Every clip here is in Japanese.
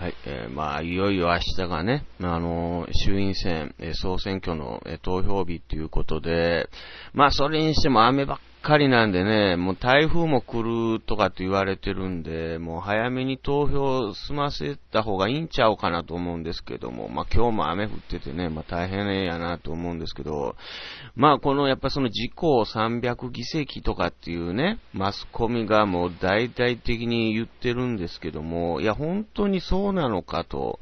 はい、えー、まあ、いよいよ明日がね、あ、の、衆院選、え総選挙の、え投票日ということで、まあ、それにしても雨ばっかりなんでね、もう台風も来るとかって言われてるんで、もう早めに投票済ませた方がいいんちゃうかなと思うんですけども、まあ今日も雨降っててね、まあ大変やなと思うんですけど、まあこのやっぱその自公300議席とかっていうね、マスコミがもう大々的に言ってるんですけども、いや本当にそうなのかと、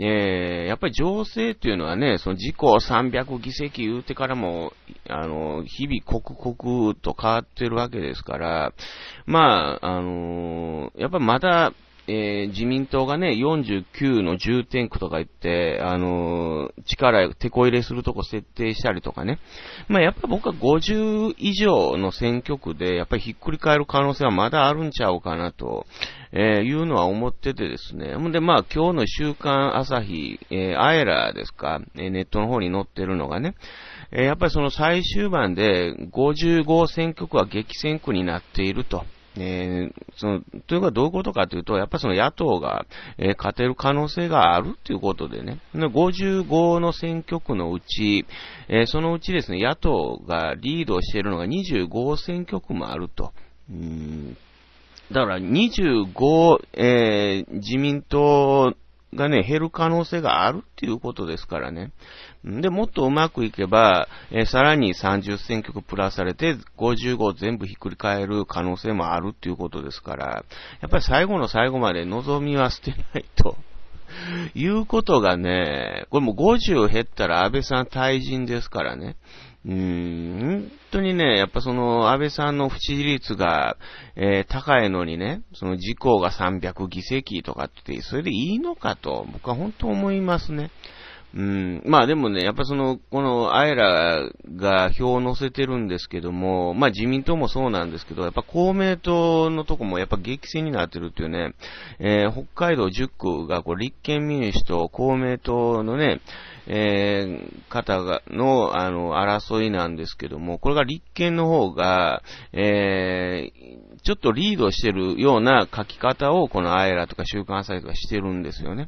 えー、やっぱり情勢っていうのはね、その自公300議席言うてからもあの、日々刻々と変わってるわけですから、まあ、あの、やっぱまた、えー、自民党がね、49の重点区とか言って、あのー、力、手こ入れするとこ設定したりとかね。まあ、やっぱ僕は50以上の選挙区で、やっぱりひっくり返る可能性はまだあるんちゃうかなと、えー、いうのは思っててですね。ほんで、まあ、今日の週刊朝日、えー、アエラーですか、えー、ネットの方に載ってるのがね、えー、やっぱりその最終盤で55選挙区は激戦区になっていると。えー、その、というかどういうことかというと、やっぱその野党が、えー、勝てる可能性があるということでね、55の選挙区のうち、えー、そのうちですね、野党がリードしているのが25選挙区もあると。うんだから25、えー、自民党がね、減る可能性があるっていうことですからね。で、もっとうまくいけば、えー、さらに30選挙区プラスされて、55全部ひっくり返る可能性もあるっていうことですから、やっぱり最後の最後まで望みは捨てないと。いうことがね、これも50減ったら安倍さん退陣ですからね。うーん、本当にね、やっぱその安倍さんの不支持率が、えー、高いのにね、その自公が300議席とかって、それでいいのかと、僕は本当思いますね。うん、まあでもね、やっぱその、このあえらが票を乗せてるんですけども、まあ自民党もそうなんですけど、やっぱ公明党のとこもやっぱ激戦になってるっていうね、えー、北海道10区がこう立憲民主党、公明党のね、えー、方が、の、あの、争いなんですけども、これが立憲の方が、えー、ちょっとリードしてるような書き方を、このアイラとか週刊朝日とかしてるんですよね。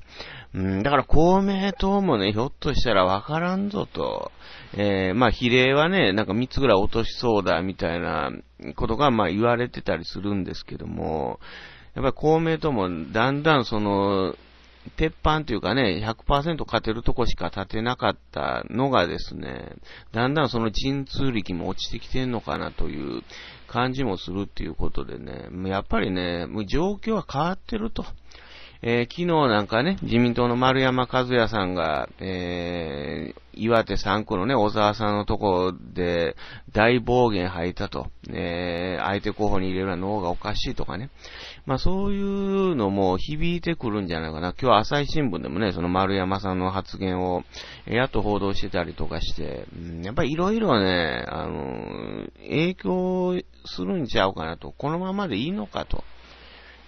うん、だから公明党もね、ひょっとしたらわからんぞと。えー、まあ、比例はね、なんか3つぐらい落としそうだ、みたいなことが、まあ、言われてたりするんですけども、やっぱり公明党もだんだんその、鉄板というかね、100%勝てるとこしか立てなかったのがですね、だんだんその陣痛力も落ちてきてんのかなという感じもするっていうことでね、やっぱりね、もう状況は変わってると。えー、昨日なんかね、自民党の丸山和也さんが、えー、岩手3区のね、小沢さんのとこで大暴言吐いたと、えー、相手候補に入れるのは脳がおかしいとかね。まあそういうのも響いてくるんじゃないかな。今日朝日新聞でもね、その丸山さんの発言を、やっと報道してたりとかして、うん、やっぱりいろいろね、あの、影響するんちゃうかなと。このままでいいのかと。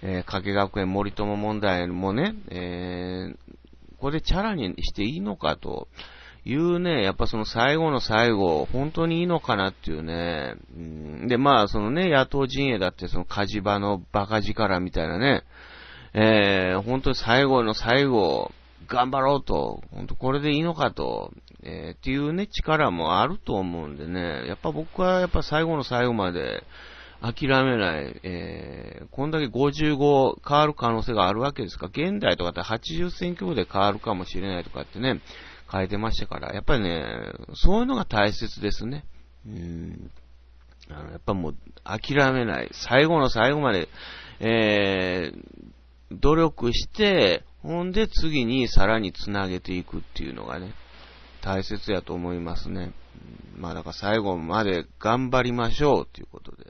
えー、加計学園森友問題もね、えー、これでチャラにしていいのかというね、やっぱその最後の最後、本当にいいのかなっていうね、うん、で、まあ、そのね、野党陣営だってその火事場の馬鹿力みたいなね、えー、本当に最後の最後、頑張ろうと、本当これでいいのかと、えー、っていうね、力もあると思うんでね、やっぱ僕はやっぱ最後の最後まで、諦めない、えー、こんだけ55変わる可能性があるわけですか現代とかって80選挙区で変わるかもしれないとかってね、書いてましたから、やっぱりね、そういうのが大切ですね。うんあのやっぱもう諦めない。最後の最後まで、えー、努力して、ほんで次にさらにつなげていくっていうのがね、大切やと思いますね。まあだから最後まで頑張りましょうということで。